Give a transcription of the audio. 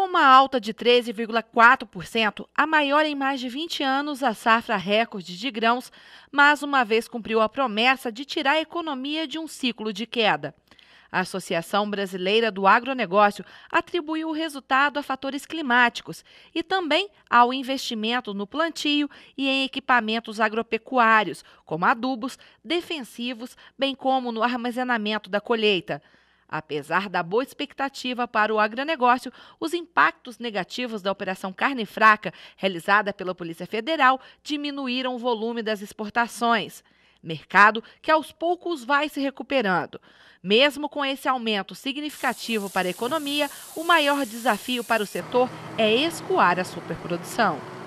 Com uma alta de 13,4%, a maior em mais de 20 anos, a safra recorde de grãos, mas uma vez cumpriu a promessa de tirar a economia de um ciclo de queda. A Associação Brasileira do Agronegócio atribuiu o resultado a fatores climáticos e também ao investimento no plantio e em equipamentos agropecuários, como adubos, defensivos, bem como no armazenamento da colheita. Apesar da boa expectativa para o agronegócio, os impactos negativos da Operação Carne Fraca, realizada pela Polícia Federal, diminuíram o volume das exportações. Mercado que aos poucos vai se recuperando. Mesmo com esse aumento significativo para a economia, o maior desafio para o setor é escoar a superprodução.